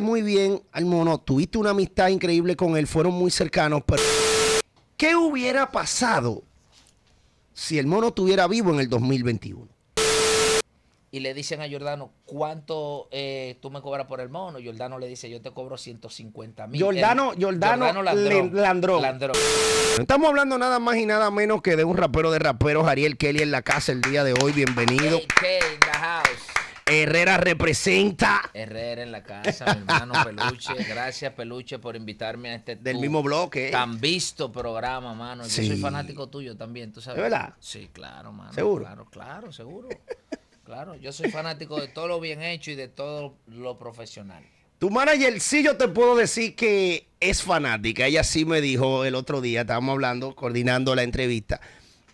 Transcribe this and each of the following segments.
muy bien al mono, tuviste una amistad increíble con él, fueron muy cercanos, pero ¿qué hubiera pasado si el mono estuviera vivo en el 2021? y le dicen a Jordano, ¿cuánto eh, tú me cobras por el mono? Jordano le dice, yo te cobro 150 mil. Jordano, Jordano, Landro. estamos hablando nada más y nada menos que de un rapero de raperos, Ariel Kelly en la casa el día de hoy. Bienvenido. Herrera representa. Herrera en la casa, hermano Peluche. Gracias, Peluche, por invitarme a este. Del mismo bloque. Tan visto programa, mano. Yo soy fanático tuyo también, ¿tú sabes? verdad? Sí, claro, mano. ¿Seguro? Claro, claro, seguro. claro, yo soy fanático de todo lo bien hecho y de todo lo profesional. Tu manager, sí, yo te puedo decir que es fanática. Ella sí me dijo el otro día, estábamos hablando, coordinando la entrevista.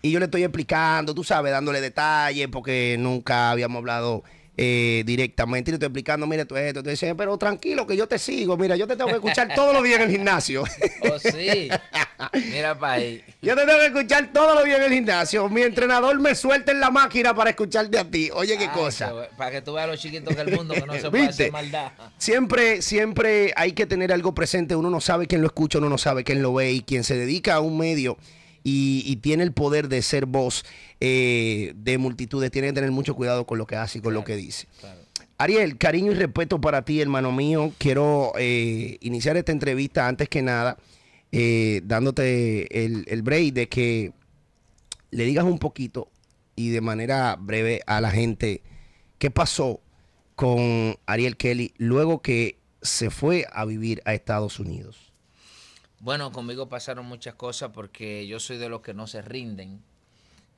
Y yo le estoy explicando, tú sabes, dándole detalles, porque nunca habíamos hablado eh, directamente y le estoy explicando, mire, tú esto, tú pero tranquilo que yo te sigo, mira, yo te tengo que escuchar todos los días en el gimnasio. Oh, sí. Mira para ahí. Yo te tengo que escuchar todos los días en el gimnasio. Mi entrenador me suelta en la máquina para escucharte a ti. Oye, qué ah, cosa. para que tú veas los chiquitos del mundo que no se puede maldad. Siempre, siempre hay que tener algo presente. Uno no sabe quién lo escucha, uno no sabe quién lo ve y quien se dedica a un medio y, tiene el poder de ser voz eh, de multitudes. Tiene que tener mucho cuidado con lo que hace y con lo que dice. Ariel, cariño y respeto para ti, hermano mío. Quiero eh, iniciar esta entrevista antes que nada, eh, dándote el, el break de que le digas un poquito y de manera breve a la gente qué pasó con Ariel Kelly luego que se fue a vivir a Estados Unidos. Bueno, conmigo pasaron muchas cosas porque yo soy de los que no se rinden.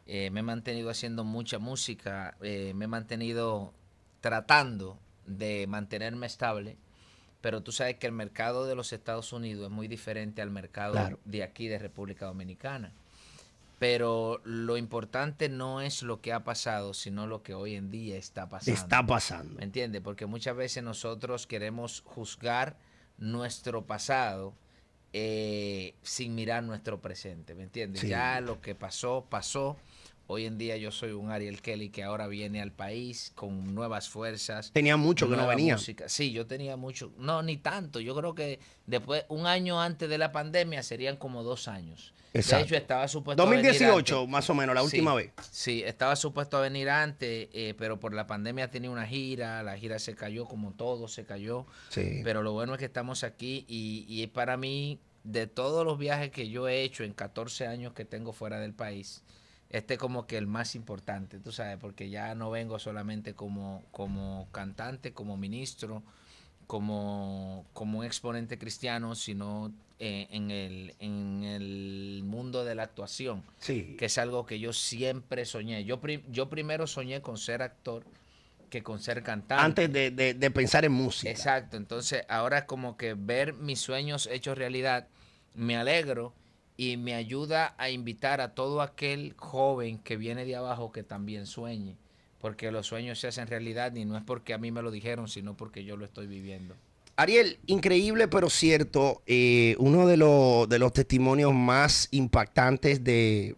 Eh, me he mantenido haciendo mucha música, eh, me he mantenido tratando de mantenerme estable, pero tú sabes que el mercado de los Estados Unidos es muy diferente al mercado de aquí, de República Dominicana. Pero lo importante no es lo que ha pasado, sino lo que hoy en día está pasando. Está pasando. ¿Me entiendes? Porque muchas veces nosotros queremos juzgar nuestro pasado eh, sin mirar nuestro presente, ¿me entiendes? Ya lo que pasó, pasó. Hoy en día yo soy un Ariel Kelly que ahora viene al país con nuevas fuerzas. Tenía mucho que no venía. Sí, yo tenía mucho. No, ni tanto. Yo creo que después, un año antes de la pandemia serían como dos años. Exacto. De hecho, estaba supuesto 2018, a venir más o menos, la última vez. Sí, estaba supuesto a venir antes, eh, pero por la pandemia tenía una gira. La gira se cayó, como todo se cayó. Sí. Pero lo bueno es que estamos aquí y, y para mí, de todos los viajes que yo he hecho en 14 años que tengo fuera del país, este es como que el más importante, tú sabes, porque ya no vengo solamente como, como cantante, como ministro, como, como un exponente cristiano, sino eh, en, el, en el mundo de la actuación, que es algo que yo siempre soñé. Yo, yo primero soñé con ser actor que con ser cantante. Antes de, de, pensar en música. Exacto, entonces ahora como que ver mis sueños hechos realidad, me alegro y me ayuda a invitar a todo aquel joven que viene de abajo que también sueñe, porque los sueños se hacen realidad y no es porque a mí me lo dijeron, sino porque yo lo estoy viviendo. Ariel, increíble pero cierto, eh, uno de, los testimonios más impactantes de,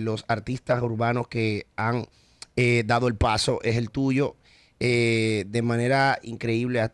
los artistas urbanos que han eh, dado el paso es el tuyo. Eh, de manera increíble has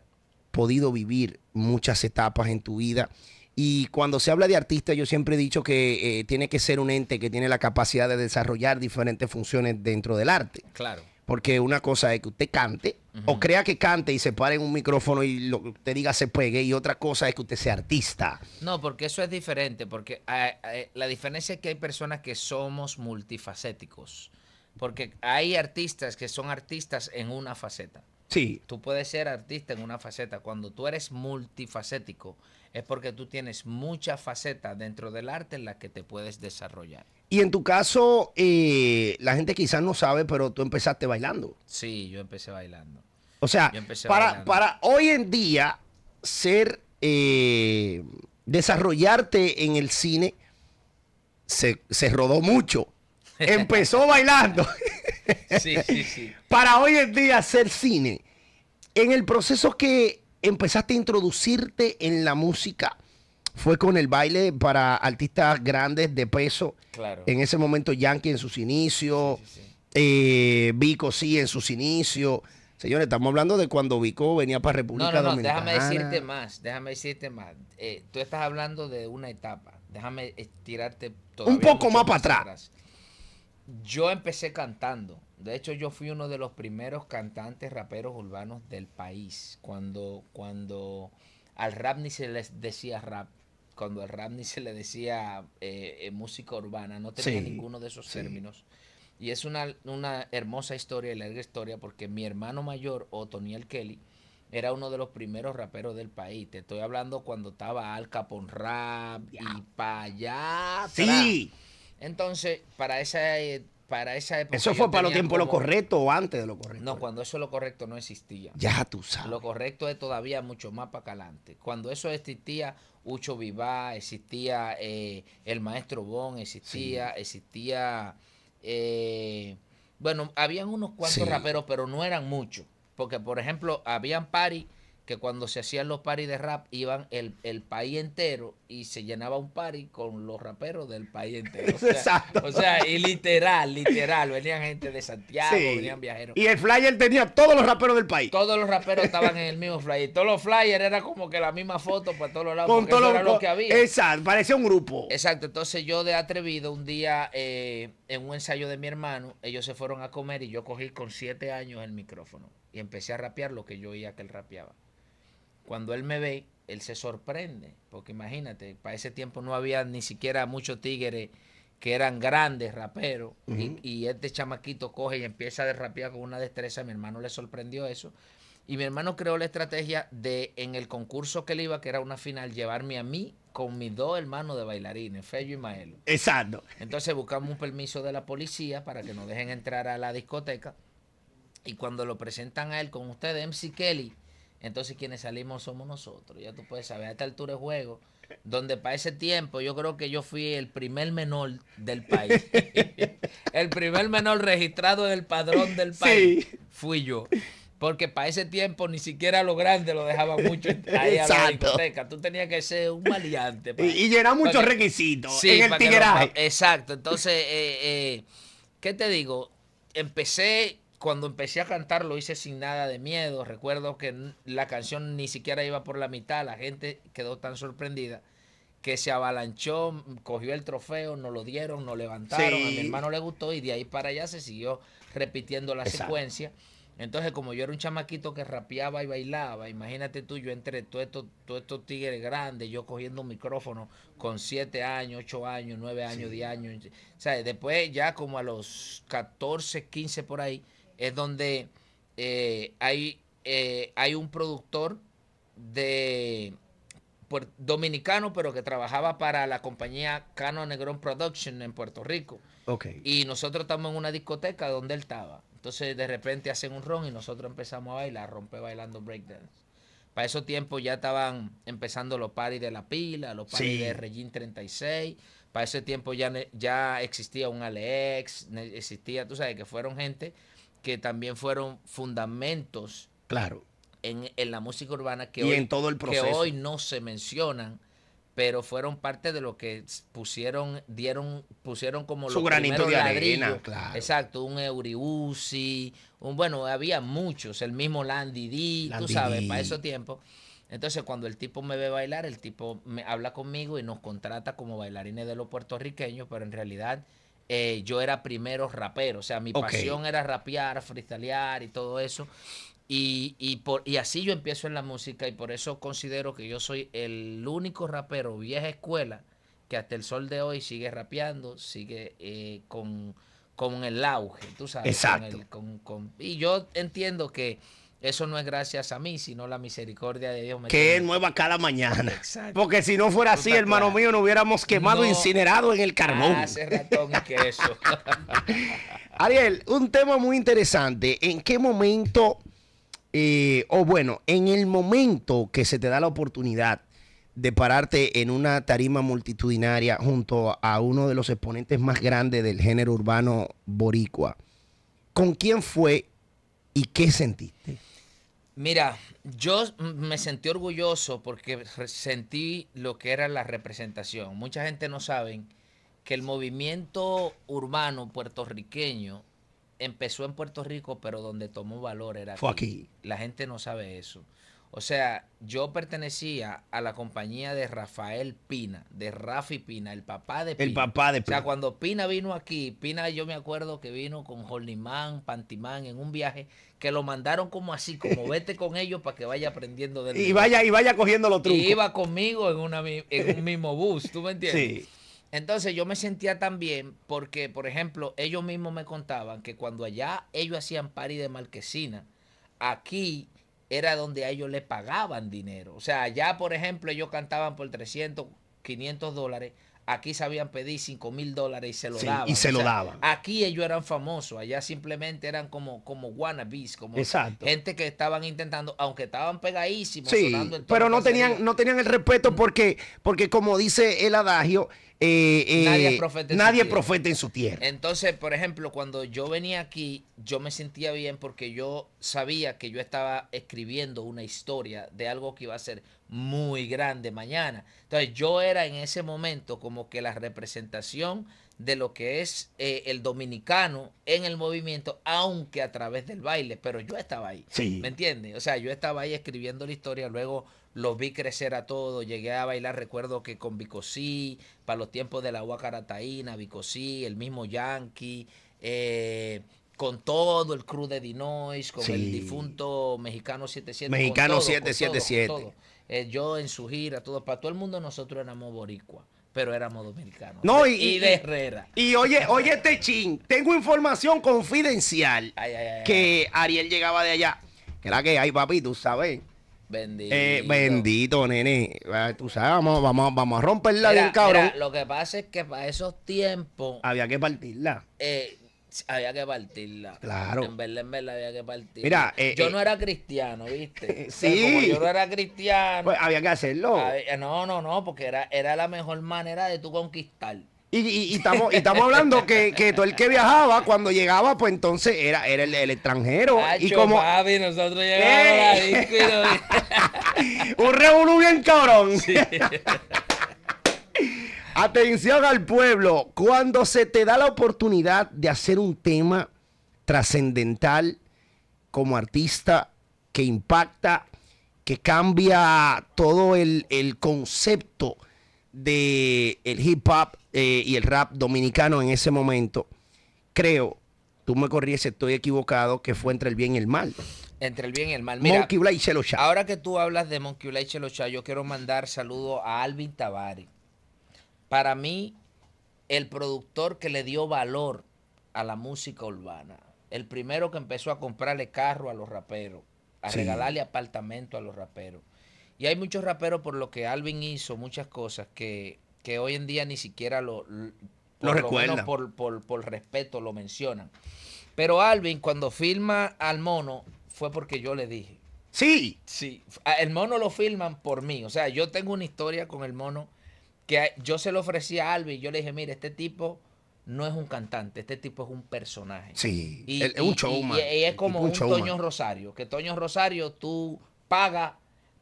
podido vivir muchas etapas en tu vida y cuando se habla de artista, yo siempre he dicho que eh, tiene que ser un ente que tiene la capacidad de desarrollar diferentes funciones dentro del arte. Claro. Porque una cosa es que usted cante o crea que cante y se pare en un micrófono y lo que usted diga se pegue y otra cosa es que usted sea artista. No, porque eso es diferente, porque eh, eh, la diferencia es que hay personas que somos multifacéticos, porque hay artistas que son artistas en una faceta. Sí. Tú puedes ser artista en una faceta, cuando tú eres multifacético es porque tú tienes muchas facetas dentro del arte en las que te puedes desarrollar. Y en tu caso, eh, la gente quizás no sabe, pero tú empezaste bailando. Sí, yo empecé bailando. O sea, para, para hoy en día ser, eh, desarrollarte en el cine, se, rodó mucho. Empezó bailando. sí, sí, sí. Para hoy en día hacer cine, en el proceso que empezaste a introducirte en la música? Fue con el baile para artistas grandes de peso. Claro. En ese momento Yankee en sus inicios, eh, Vico sí en sus inicios. Señores, estamos hablando de cuando Vico venía para República Dominicana no, no, Déjame decirte más, déjame decirte más. Eh, tú estás hablando de una etapa. Déjame estirarte todavía. Un poco más para atrás. Yo empecé cantando. De hecho, yo fui uno de los primeros cantantes raperos urbanos del país. Cuando, cuando al rap ni se les decía rap, cuando al rap ni se le decía eh, eh, música urbana, no tenía ninguno de esos términos. Y es una, hermosa historia y larga historia porque mi hermano mayor, Otoniel Kelly, era uno de los primeros raperos del país. Te estoy hablando cuando estaba Al Capón Rap y para allá. Sí. Entonces, para esa... Eh, para esa época. Eso fue para lo tiempo lo correcto o antes de lo correcto. No, cuando eso lo correcto no existía. Ya tú sabes. Lo correcto es todavía mucho más para adelante. Cuando eso existía, Ucho Vivá, existía eh, el maestro Bon, existía, existía. Eh, bueno, habían unos cuantos raperos, pero no eran muchos. Porque, por ejemplo, habían pari que cuando se hacían los paris de rap iban el, país entero y se llenaba un pari con los raperos del país entero. O sea, Exacto. O sea, y literal, literal, venían gente de Santiago, venían viajeros. Y el flyer tenía todos los raperos del país. Todos los raperos estaban en el mismo flyer. Todos los flyers era como que la misma foto para todos los lados. Con todos los era lo que había. Exacto, parecía un grupo. Exacto, entonces yo de atrevido un día eh, en un ensayo de mi hermano, ellos se fueron a comer y yo cogí con siete años el micrófono y empecé a rapear lo que yo oía que él rapeaba cuando él me ve, él se sorprende, porque imagínate, para ese tiempo no había ni siquiera muchos tigres que eran grandes raperos, y, este chamaquito coge y empieza a derrapear con una destreza, mi hermano le sorprendió eso, y mi hermano creó la estrategia de en el concurso que él iba, que era una final, llevarme a mí con mis dos hermanos de bailarines, Fello y Maelo. Exacto. Entonces buscamos un permiso de la policía para que nos dejen entrar a la discoteca, y cuando lo presentan a él con ustedes, MC Kelly, entonces quienes salimos somos nosotros. Ya tú puedes saber, a esta altura de juego, donde para ese tiempo yo creo que yo fui el primer menor del país. el primer menor registrado en el padrón del país fui yo. Porque para ese tiempo ni siquiera lo grande lo dejaba mucho ahí a la Tú tenías que ser un maleante. y, llenar muchos requisitos en el tigueraje. exacto. Entonces, eh, eh, ¿qué te digo? Empecé cuando empecé a cantar lo hice sin nada de miedo. Recuerdo que la canción ni siquiera iba por la mitad. La gente quedó tan sorprendida que se avalanchó, cogió el trofeo, nos lo dieron, nos levantaron. A mi hermano le gustó y de ahí para allá se siguió repitiendo la secuencia. Entonces, como yo era un chamaquito que rapeaba y bailaba, imagínate tú, yo entre todos estos todo esto tigres grandes, yo cogiendo un micrófono con 7 años, 8 años, 9 años, 10 años. O sea, después ya como a los 14, 15 por ahí, es donde eh, hay, eh, hay un productor de dominicano, pero que trabajaba para la compañía Cano Negrón Production en Puerto Rico. Okay. Y nosotros estamos en una discoteca donde él estaba. Entonces de repente hacen un ron y nosotros empezamos a bailar, rompe bailando breakdance. Para esos tiempos ya estaban empezando los paris de la pila, los paris de y 36. Para ese tiempo ya, ya existía un Alex, existía, tú sabes, que fueron gente que también fueron fundamentos claro. en, la música urbana que, hoy, hoy no se mencionan pero fueron parte de lo que pusieron, dieron, pusieron como su los granito de arena, claro. Exacto, un Euriusi, un bueno, había muchos, el mismo Landy D, tú sabes, para esos tiempos. Entonces, cuando el tipo me ve bailar, el tipo me habla conmigo y nos contrata como bailarines de los puertorriqueños, pero en realidad eh, yo era primero rapero. O sea, mi pasión era rapear, freestylear y todo eso. Y, por, y así yo empiezo en la música y por eso considero que yo soy el único rapero vieja escuela que hasta el sol de hoy sigue rapeando, sigue eh, con, con, el auge, tú sabes. Con con, y yo entiendo que eso no es gracias a mí, sino la misericordia de Dios. que es nueva cada mañana. Porque si no fuera así, hermano mío, nos hubiéramos quemado incinerado en el carbón. Ah, hace ratón y Ariel, un tema muy interesante. ¿En qué momento, eh, o bueno, en el momento que se te da la oportunidad de pararte en una tarima multitudinaria junto a uno de los exponentes más grandes del género urbano boricua, ¿con quién fue y qué sentiste? Mira, yo me sentí orgulloso porque sentí lo que era la representación. Mucha gente no sabe que el movimiento urbano puertorriqueño empezó en Puerto Rico, pero donde tomó valor era aquí. aquí. La gente no sabe eso. O sea, yo pertenecía a la compañía de Rafael Pina, de Rafi Pina, el papá de Pina. El papá de Pina. O sea, cuando Pina vino aquí, Pina yo me acuerdo que vino con Horniman, Pantimán en un viaje que lo mandaron como así, como vete con ellos para que vaya aprendiendo de Y vaya y vaya cogiendo los trucos. Y iba conmigo en una en un mismo bus, ¿tú me entiendes? Sí. Entonces yo me sentía tan bien porque, por ejemplo, ellos mismos me contaban que cuando allá ellos hacían party de marquesina, aquí era donde a ellos le pagaban dinero. O sea, allá, por ejemplo, ellos cantaban por 300, 500 dólares. Aquí sabían pedir 5 mil dólares y se lo daban. Y se lo daban. Aquí ellos eran famosos, allá simplemente eran como, como wannabes, como Exacto. gente que estaban intentando, aunque estaban pegadísimos. pero no tenían, no tenían el respeto mm. porque, porque como dice el adagio, eh, eh, nadie, es profeta, en su tierra. Entonces, por ejemplo, cuando yo venía aquí, yo me sentía bien porque yo sabía que yo estaba escribiendo una historia de algo que iba a ser muy grande mañana. Entonces yo era en ese momento como que la representación de lo que es eh, el dominicano en el movimiento, aunque a través del baile, pero yo estaba ahí. ¿Me entiendes? O sea, yo estaba ahí escribiendo la historia, luego los vi crecer a todos, llegué a bailar, recuerdo que con Bicosí, para los tiempos de la Huacarataína, Bicosí, el mismo Yankee, eh, con todo el crew de Dinois, con el difunto mexicano 777. Mexicano 777. Eh, yo en su gira, todo, para todo el mundo nosotros éramos boricua pero éramos dominicanos. y, de Herrera. Y, oye, oye, este chin, tengo información confidencial que Ariel llegaba de allá. Que era que hay, papi, tú sabes. Bendito. Eh, bendito, nene. Ah, tú sabes, vamos, vamos, vamos a romperla la cabrón. lo que pasa es que para esos tiempos. Había que partirla. Eh, había que partirla. Claro. En verla, en había que partirla. Eh, yo eh, no era cristiano, ¿viste? Eh, sí. como yo no era cristiano. Pues había que hacerlo. no, no, no, porque era, era la mejor manera de tú conquistar. Y, estamos, estamos hablando que, que, todo el que viajaba, cuando llegaba, pues entonces era, el, extranjero. y como. Papi, nosotros llegamos a la disco y Un revolú bien cabrón. Atención al pueblo, cuando se te da la oportunidad de hacer un tema trascendental como artista que impacta, que cambia todo el, concepto del hip hop eh, y el rap dominicano en ese momento, creo, tú me corrías, estoy equivocado, que fue entre el bien y el mal. Entre el bien y el mal. Monkey y Ahora que tú hablas de Monkey Blay y Chelocha, yo quiero mandar saludo a Alvin Tavares para mí el productor que le dio valor a la música urbana. El primero que empezó a comprarle carro a los raperos, a regalarle apartamento a los raperos. Y hay muchos raperos por lo que Alvin hizo muchas cosas que, hoy en día ni siquiera lo, lo recuerdan. por, por respeto lo mencionan. Pero Alvin, cuando filma al mono, fue porque yo le dije. Sí. Sí. El mono lo filman por mí. O sea, yo tengo una historia con el mono que yo se lo ofrecí a Albi, yo le dije, mire, este tipo no es un cantante, este tipo es un personaje. Sí, y, un Y, es como un, Toño Rosario, que Toño Rosario tú pagas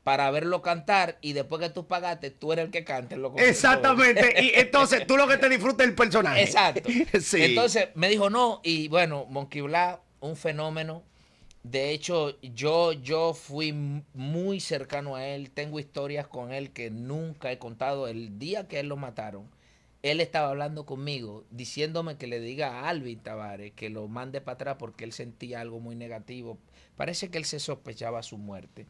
para verlo cantar y después que tú pagaste, tú eres el que canta. Lo Exactamente, y entonces tú lo que te disfrutas es el personaje. Exacto. Entonces me dijo no, y bueno, Monkey un fenómeno, de hecho, yo, yo fui muy cercano a él, tengo historias con él que nunca he contado. El día que él lo mataron, él estaba hablando conmigo, diciéndome que le diga a Alvin Tavares que lo mande para atrás porque él sentía algo muy negativo. Parece que él se sospechaba su muerte.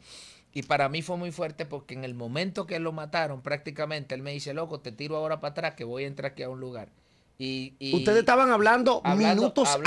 Y para mí fue muy fuerte porque en el momento que lo mataron, prácticamente él me dice, loco, te tiro ahora para atrás que voy a entrar aquí a un lugar. Ustedes estaban hablando, minutos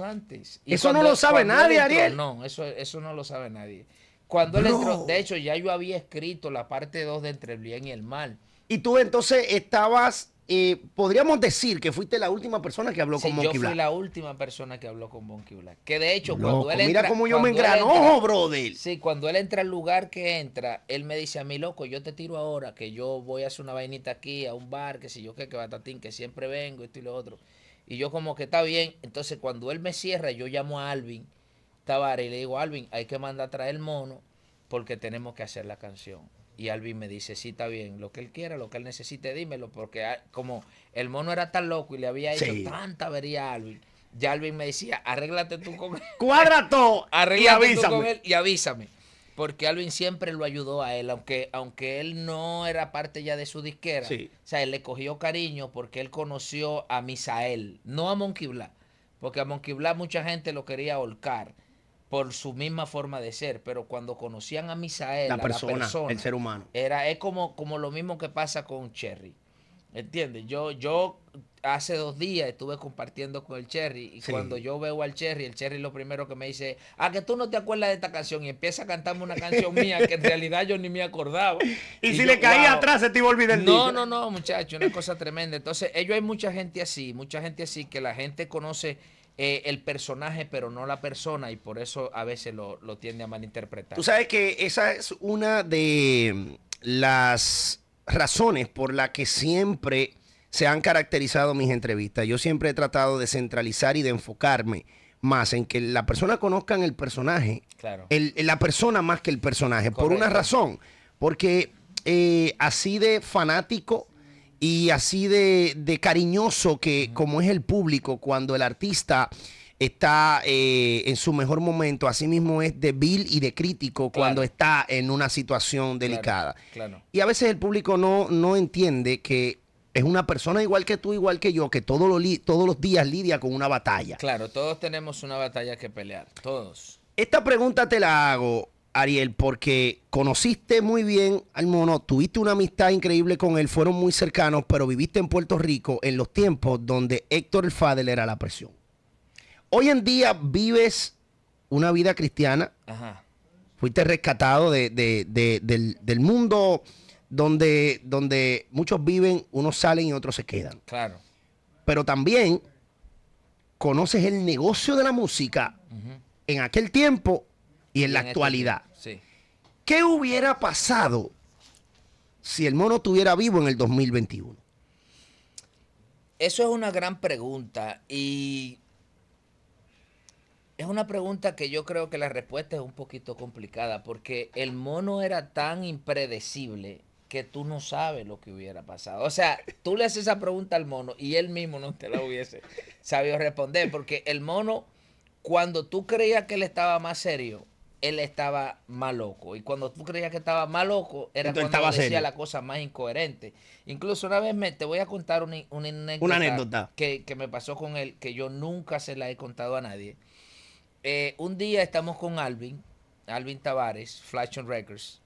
antes. eso no lo sabe nadie, Ariel. No, eso, eso no lo sabe nadie. Cuando él entró, de hecho, ya yo había escrito la parte 2 de Entre el Bien y el Mal. Y tú entonces estabas y podríamos decir que fuiste la última persona que habló con Monkey Black. Yo fui la última persona que habló con Monkey Black. Que de hecho, cuando él entra. Mira cómo yo me engranojo, brother. Sí, cuando él entra al lugar que entra, él me dice a mí, loco, yo te tiro ahora, que yo voy a hacer una vainita aquí, a un bar, que si yo qué, que batatín, que siempre vengo, esto y lo otro. Y yo, como que está bien. Entonces, cuando él me cierra, yo llamo a Alvin Tavares y le digo, Alvin, hay que mandar a traer el mono porque tenemos que hacer la canción. Y Alvin me dice, sí, está bien, lo que él quiera, lo que él necesite, dímelo, porque ah, como el mono era tan loco y le había hecho tanta avería a Alvin, ya Alvin me decía, arréglate tú con él. Cuadra y avísame. Tú con él y avísame. Porque Alvin siempre lo ayudó a él, aunque, aunque él no era parte ya de su disquera. O sea, él le cogió cariño porque él conoció a Misael, no a Monkey Porque a Monkey mucha gente lo quería holcar por su misma forma de ser, pero cuando conocían a Misael, la persona, el ser humano. Era, es como, como lo mismo que pasa con Cherry. ¿Entiendes? Yo, yo hace dos días estuve compartiendo con el Cherry y cuando yo veo al Cherry, el Cherry lo primero que me dice, ah, que tú no te acuerdas de esta canción y empieza a cantarme una canción mía que en realidad yo ni me acordaba. y, si le caía atrás se te iba a olvidar. No, no, no, muchacho, una cosa tremenda. Entonces, ellos hay mucha gente así, mucha gente así que la gente conoce eh, el personaje, pero no la persona, y por eso a veces lo, lo tiende a malinterpretar. Tú sabes que esa es una de mm, las razones por la que siempre se han caracterizado mis entrevistas. Yo siempre he tratado de centralizar y de enfocarme más en que la persona conozcan el personaje, claro. la persona más que el personaje, por una razón, porque eh, así de fanático y así de, cariñoso que como es el público cuando el artista está eh, en su mejor momento, así mismo es débil y de crítico cuando está en una situación delicada. Claro, Y a veces el público no, no entiende que es una persona igual que tú, igual que yo, que todos lo todos los días lidia con una batalla. Claro, todos tenemos una batalla que pelear, todos. Esta pregunta te la hago Ariel, porque conociste muy bien al mono, tuviste una amistad increíble con él, fueron muy cercanos, pero viviste en Puerto Rico en los tiempos donde Héctor el Fadel era la presión. Hoy en día vives una vida cristiana. Fuiste rescatado del, mundo donde, donde muchos viven, unos salen y otros se quedan. Claro. Pero también conoces el negocio de la música en aquel tiempo y en la este actualidad. ¿Qué hubiera pasado si el mono estuviera vivo en el 2021? Eso es una gran pregunta y es una pregunta que yo creo que la respuesta es un poquito complicada porque el mono era tan impredecible que tú no sabes lo que hubiera pasado. O sea, tú le haces esa pregunta al mono y él mismo no te la hubiese sabido responder porque el mono, cuando tú creías que él estaba más serio, él estaba más loco. Y cuando tú creías que estaba más loco, era cuando decía la cosa más incoherente. Incluso una vez me, te voy a contar una, anécdota, Que, me pasó con él, que yo nunca se la he contado a nadie. Eh, un día estamos con Alvin, Alvin Tavares, Flash and Records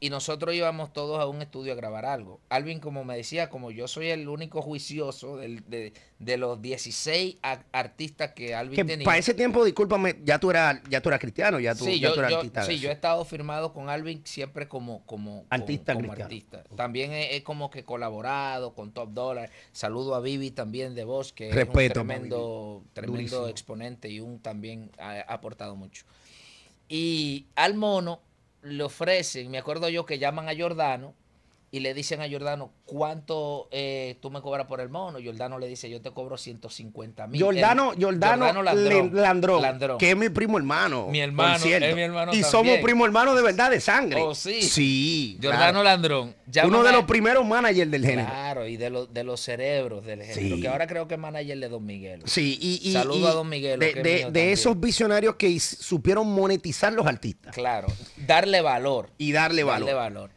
y nosotros íbamos todos a un estudio a grabar algo. Alvin, como me decía, como yo soy el único juicioso de, los 16 artistas que Alvin tenía. Para ese tiempo, discúlpame, ya tú eras, ya tú eras cristiano, ya tú, sí, yo, he estado firmado con Alvin siempre como, como, artista, como, artista. También he, como que colaborado con Top Dollar. Saludo a Vivi también de Voz, que es un tremendo, tremendo exponente y un también ha aportado mucho. Y al mono le ofrecen, me acuerdo yo que llaman a Jordano y le dicen a Jordano, ¿cuánto eh, tú me cobras por el mono? Jordano le dice, yo te cobro 150 mil. Jordano, Landrón, que es mi primo hermano. Mi hermano, Y somos primo hermano de verdad, de sangre. Oh, sí. Sí. Jordano Landrón. Uno de los primeros managers del género. Claro, y de, de los cerebros del género. Que ahora creo que es manager de Don Miguel. Sí, y... Saludo a Don Miguel. De, esos visionarios que supieron monetizar los artistas. Claro, darle valor. Y darle valor. Darle valor.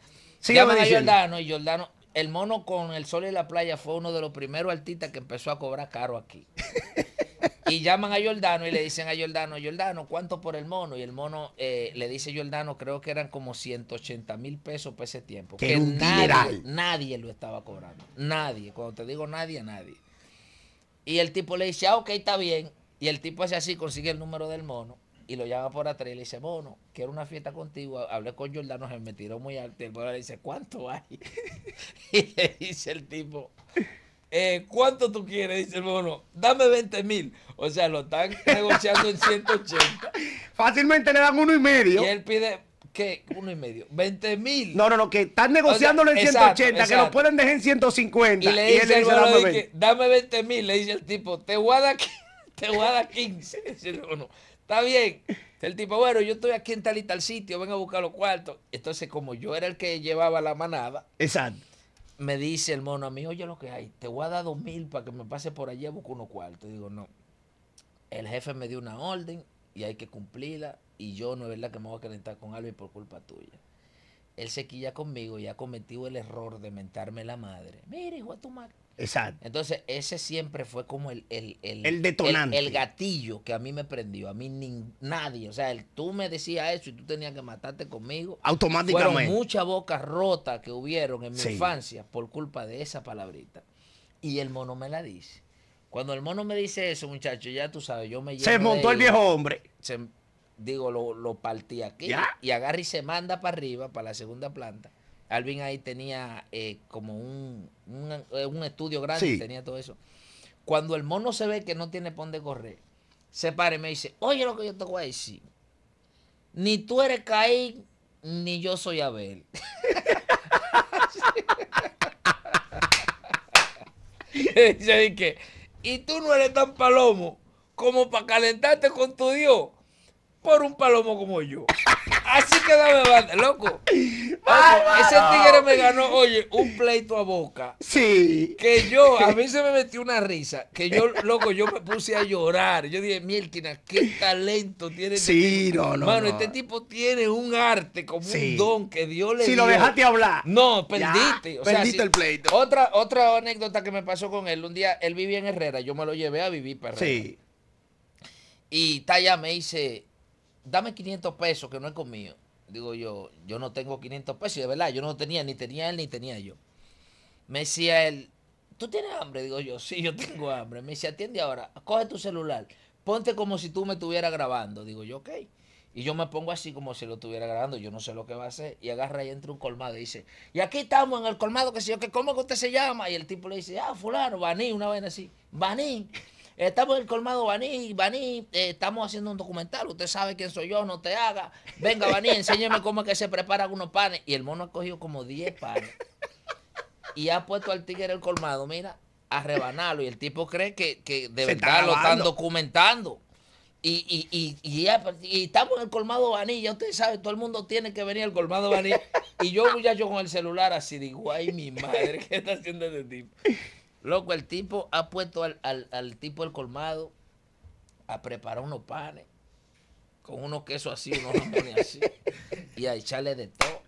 Llaman a Jordano y Jordano, el mono con el sol y la playa fue uno de los primeros artistas que empezó a cobrar caro aquí. y llaman a Jordano y le dicen a Jordano, Jordano, ¿cuánto por el mono? Y el mono eh, le dice Jordano, creo que eran como 180 mil pesos por ese tiempo. Que, nadie, nadie, lo estaba cobrando. Nadie. Cuando te digo nadie, nadie. Y el tipo le dice, ah, ok, está bien. Y el tipo hace así, consigue el número del mono y lo llama por atrás y le dice, mono, quiero una fiesta contigo. Hablé con Jordano, se me tiró muy alto. Y el le dice, ¿cuánto hay? y le dice el tipo, eh, ¿cuánto tú quieres? Dice el mono, dame 20 mil. O sea, lo están negociando en 180. Fácilmente le dan uno y medio. Y él pide, ¿qué? Uno y medio. 20 mil. No, no, no, que están negociándolo en 180, que lo pueden dejar en 150. Y le dice, dame 20 mil. Le dice el tipo, te voy te 15. Dice el mono. Está bien. El tipo, bueno, yo estoy aquí en tal y tal sitio, venga a buscar los cuartos. Entonces, como yo era el que llevaba la manada. Exacto. Me dice el mono a mí, oye, lo que hay, te voy a dar dos mil para que me pase por allí a buscar unos cuartos. digo, no. El jefe me dio una orden y hay que cumplirla. Y yo no es la que me voy a calentar con alguien por culpa tuya él se quilla conmigo y ha cometido el error de mentarme la madre. Mire, hijo a tu madre. Exacto. Entonces, ese siempre fue como el, el, el, detonante. El, gatillo que a mí me prendió. A mí ni, nadie. O sea, el, tú me decías eso y tú tenías que matarte conmigo. Automáticamente. Fueron muchas bocas rotas que hubieron en mi infancia por culpa de esa palabrita. Y el mono me la dice. Cuando el mono me dice eso, muchacho, ya tú sabes, yo me llevo. Se montó el viejo hombre. digo, lo, lo partí aquí. Y agarra y se manda para arriba, para la segunda planta Alvin ahí tenía eh, como eh, un, estudio grande, tenía todo eso. Cuando el mono se ve que no tiene pon de correr, se para y me dice, oye lo que yo te voy a decir. Ni tú eres Caín, ni yo soy Abel. y tú no eres tan palomo como para calentarte con tu Dios por un palomo como yo. Así que dame banda, loco. Ese tigre me ganó, oye, un pleito a boca. Sí. Que yo, a mí se me metió una risa. Que yo, loco, yo me puse a llorar. Yo dije, Mielkina, qué talento tiene. Este sí, este no, no. Mano, este tipo tiene un arte como un don que Dios le si Si lo dejaste hablar. No, perdiste. perdiste el pleito. Otra, otra anécdota que me pasó con él. Un día él vivía en Herrera. Yo me lo llevé a vivir para Sí. Y Taya me dice, dame 500 pesos que no es conmigo digo yo, yo no tengo 500 pesos, de verdad, yo no tenía, ni tenía él, ni tenía yo. Me decía él, ¿tú tienes hambre? Digo yo, sí, yo tengo hambre. Me dice, atiende ahora, coge tu celular, ponte como si tú me estuvieras grabando. Digo yo, ok. Y yo me pongo así como si lo estuviera grabando, yo no sé lo que va a hacer. Y agarra y entra un colmado y dice, y aquí estamos en el colmado, que sé yo, que cómo que usted se llama. Y el tipo le dice, ah, fulano, Baní, una vez así, Baní. Estamos en el colmado Baní, Baní, eh, estamos haciendo un documental, usted sabe quién soy yo, no te haga. Venga, Baní, enséñeme cómo es que se preparan unos panes. Y el mono ha cogido como 10 panes y ha puesto al tigre el colmado, mira, a rebanarlo. Y el tipo cree que, que de verdad lo están documentando. Pues, y, estamos en el colmado Baní, ya usted sabe, todo el mundo tiene que venir al colmado Baní. Y yo, yo con el celular así, digo, ay, mi madre, ¿qué está haciendo este tipo? Loco, el tipo ha puesto al, tipo del colmado a preparar unos panes con unos quesos así, unos así, y a echarle de todo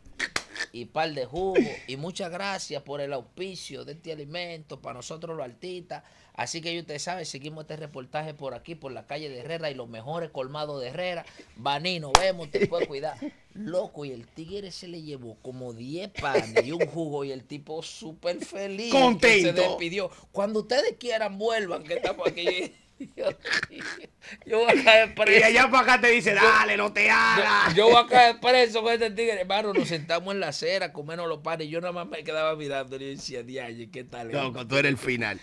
y par de jugo. Y muchas gracias por el auspicio de este alimento para nosotros los artistas. Así que ustedes saben, seguimos este reportaje por aquí, por la calle de Herrera y los mejores colmados de Herrera. Vanino, vemos, te puedes cuidar. Loco, y el tigre se le llevó como 10 panes y un jugo y el tipo súper feliz. se despidió. Cuando ustedes quieran, vuelvan, que estamos aquí. Yo voy a caer preso. Y allá para acá te dice, dale, no te hagas. Yo, voy a caer preso con este tigre. Hermano, nos sentamos en la acera, comemos los panes. Yo nada más me quedaba mirando y decía, dialle, ¿qué tal? No, cuando tú eres el final.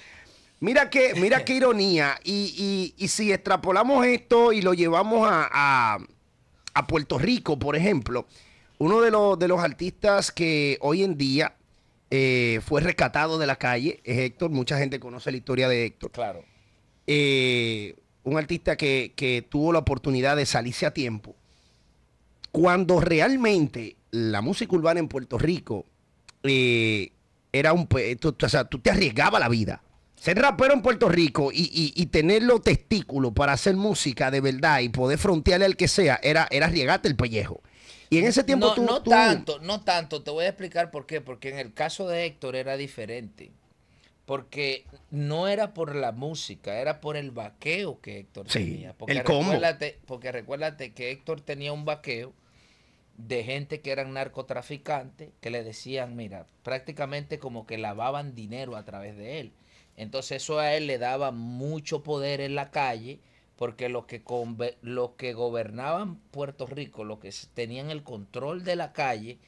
Mira qué, mira qué ironía. Y, y, y, si extrapolamos esto y lo llevamos a, a, a Puerto Rico, por ejemplo, uno de, los, de los artistas que hoy en día eh, fue rescatado de la calle es Héctor. Mucha gente conoce la historia de Héctor. Claro. Eh, un artista que, tuvo la oportunidad de salirse a tiempo, cuando realmente la música urbana en Puerto Rico eh, era un. o sea, tú te arriesgabas la vida. Ser rapero en Puerto Rico y, y, tener los testículos para hacer música de verdad y poder frontearle al que sea era, era arriesgarte el pellejo. Y en ese tiempo no, tanto, no tanto. Te voy a explicar por qué. Porque en el caso de Héctor era diferente. Porque no era por la música, era por el vaqueo que Héctor tenía. Porque el recuérdate, porque recuérdate que Héctor tenía un vaqueo de gente que eran narcotraficantes, que le decían, mira, prácticamente como que lavaban dinero a través de él. Entonces eso a él le daba mucho poder en la calle, porque los que, los que gobernaban Puerto Rico, los que tenían el control de la calle,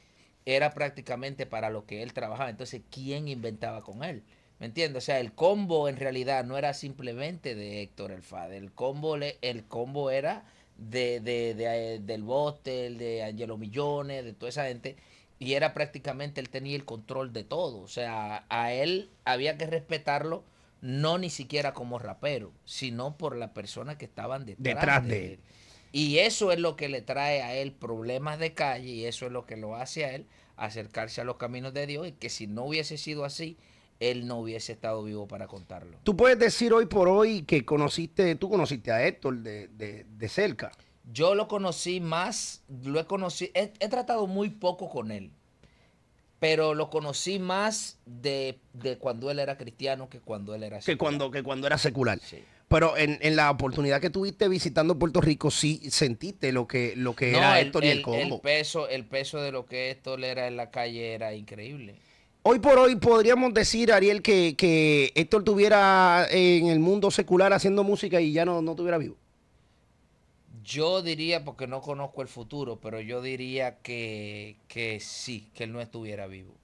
era prácticamente para lo que él trabajaba. Entonces, ¿quién inventaba con él? ¿Me entiendes? O sea, el combo en realidad no era simplemente de Héctor el El combo, le, el combo era de, eh, del Botel, de Angelo Millones, de toda esa gente. Y era prácticamente, él tenía el control de todo. O sea, a él había que respetarlo, no ni siquiera como rapero, sino por la persona que estaban detrás, de, él. Y eso es lo que le trae a él problemas de calle y eso es lo que lo hace a él acercarse a los caminos de Dios y que si no hubiese sido así, él no hubiese estado vivo para contarlo. Tú puedes decir hoy por hoy que conociste, tú conociste a Héctor de, de, de cerca. Yo lo conocí más, lo he conocido, he, tratado muy poco con él, pero lo conocí más de, cuando él era cristiano que cuando él era secular. Que cuando, que cuando era secular. Pero en, en, la oportunidad que tuviste visitando Puerto Rico, sí sentiste lo que, lo que era Héctor y el, peso, el peso de lo que Héctor era en la calle era increíble. Hoy por hoy podríamos decir, Ariel, que, que Héctor estuviera en el mundo secular haciendo música y ya no, no estuviera vivo. Yo diría, porque no conozco el futuro, pero yo diría que, que sí, que él no estuviera vivo.